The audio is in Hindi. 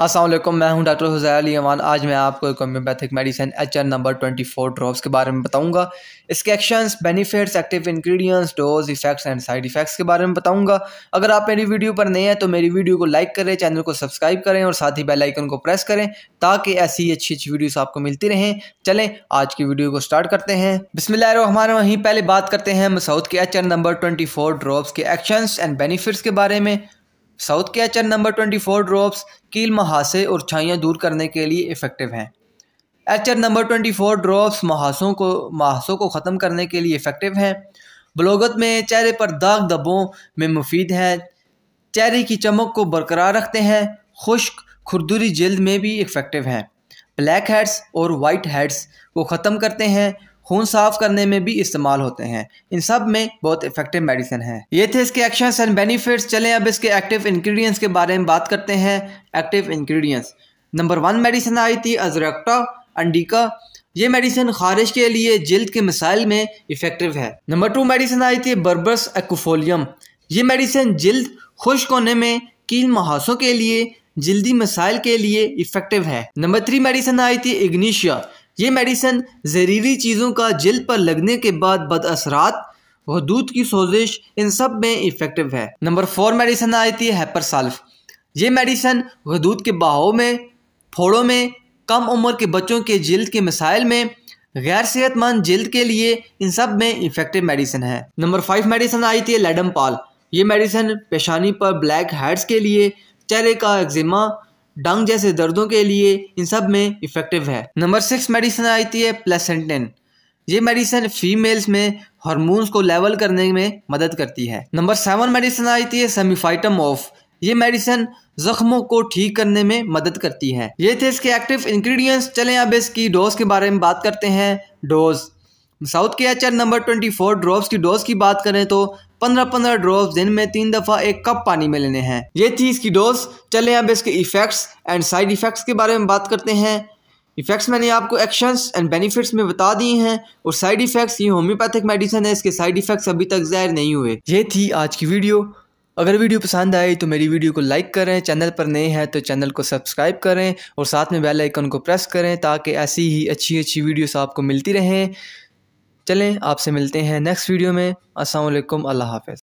असलम मैं हूं डॉक्टर हुजैर अली अमान आज मैं आपको homeopathic medicine H N number twenty four drops के बारे में बताऊंगा इसके actions benefits active ingredients dose effects and side effects के बारे में बताऊंगा अगर आप मेरी वीडियो पर नए हैं तो मेरी वीडियो को लाइक करें चैनल को सब्सक्राइब करें और साथ ही बेलाइकन को प्रेस करें ताकि ऐसी अच्छी अच्छी वीडियोज़ आपको मिलती रहें चलें आज की वीडियो को स्टार्ट करते हैं बिसमिल्ल हमारे वहीं पहले बात करते हैं मसाउद के H N number twenty four drops के एक्शंस एंड बेनिफिट्स के बारे में साउथ के H number twenty four drops कील महासे और छाइयाँ दूर करने के लिए इफ़ेक्टिव हैं H number twenty four drops महासों को महासों को ख़त्म करने के लिए इफ़ेक्टिव हैं बलोगत में चेहरे पर दाग दबों में मुफीद हैं चेहरे की चमक को बरकरार रखते हैं खुश्क खुरदुरी जल्द में भी इफ़ेक्टिव हैं ब्लैक हेड्स और वाइट हेड्स को ख़त्म करते हैं खून साफ करने में भी इस्तेमाल होते हैं इन सब में बहुत इफेक्टिव मेडिसिन है ये थे इसके एक्शन एंड बेनिफिट्स चलें अब इसके एक्टिव इंग्रेडिएंट्स के बारे में बात करते हैं active ingredients number one medicine आई थी अजरक्टा अंडिका ये मेडिसिन खारिश के लिए जल्द के मिसाइल में इफेक्टिव है नंबर टू मेडिसिन आई थी बर्बस एक्फोलियम ये मेडिसिन जल्द खुश होने में कील महासों के लिए जल्दी मिसाइल के लिए इफेक्टिव है नंबर थ्री मेडिसिन आई थी इग्निशिया ये मेडिसन जहरीली चीज़ों का जल्द पर लगने के बाद बद असरात हदूद की सोजिश इन सब में इफ़ेक्टिव है नंबर फोर मेडिसन आती है साल्फ ये मेडिसन वूद के बहाव में फोड़ों में कम उम्र के बच्चों के जल्द के मसाइल में गैर सेहतमंद जल्द के लिए इन सब में इफ़ेक्टिव मेडिसिन है नंबर फाइव मेडिसिन आई थी लेडम पाल ये मेडिसिन पेशानी पर ब्लैक हेड्स के लिए चेहरे का एक्जिमा डंग जैसे दर्दों के लिए इन सब में इफेक्टिव है नंबर सिक्स मेडिसिन आती है प्लेसेंटेन ये मेडिसिन फीमेल्स में हार्मोन्स को लेवल करने में मदद करती है नंबर सेवन मेडिसिन आती है सेमीफाइटम ऑफ ये मेडिसिन जख्मों को ठीक करने में मदद करती है ये थे इसके एक्टिव इंग्रेडिएंट्स चलें अब इसकी डोज के बारे में बात करते हैं डोज साउथ के एचर नंबर ट्वेंटी फोर ड्रॉप्स की डोज की बात करें तो पंद्रह पंद्रह ड्रॉप दिन में तीन दफा एक कप पानी में लेने हैं ये थी इसकी डोज चले अब इसके इफेक्ट्स एंड साइड इफेक्ट्स के बारे में बात करते हैं इफेक्ट्स मैंने आपको एक्शंस एंड बेनिफिट्स में बता दिए हैं और साइड इफेक्ट्स ये होम्योपैथिक मेडिसिन है इसके साइड इफेक्ट्स अभी तक जाहिर नहीं हुए ये थी आज की वीडियो अगर वीडियो पसंद आई तो मेरी वीडियो को लाइक करें चैनल पर नए हैं तो चैनल को सब्सक्राइब करें और साथ में बेल आइकन को प्रेस करें ताकि ऐसी ही अच्छी अच्छी वीडियोस आपको मिलती रहें चलें आपसे मिलते हैं नेक्स्ट वीडियो में असल अल्लाह हाफिज़